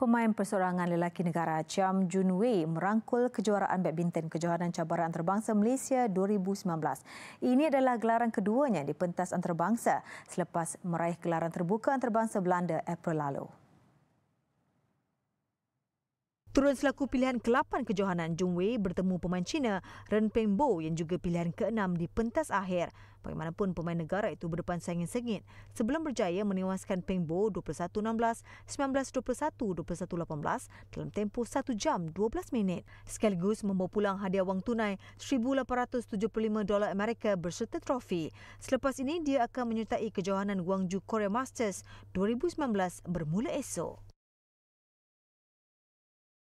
pemain persorangan lelaki negara Chiam Jun Wei merangkul kejuaraan badminton kejohanan cabaran antarabangsa Malaysia 2019. Ini adalah gelaran keduanya di pentas antarabangsa selepas meraih gelaran terbuka antarabangsa Belanda April lalu. Turun selaku pilihan ke-8 kejohanan Jung Wei bertemu pemain Cina Ren Peng Bo yang juga pilihan ke-6 di pentas akhir. Bagaimanapun pemain negara itu berdepan saingan sengit sebelum berjaya menewaskan Peng Bo 21-16, 19-21, 21-18 dalam tempoh 1 jam 12 minit. Sekaligus membawa pulang hadiah wang tunai 1,875 dolar Amerika berserta trofi. Selepas ini dia akan menyertai kejohanan Guangzhou Korea Masters 2019 bermula esok.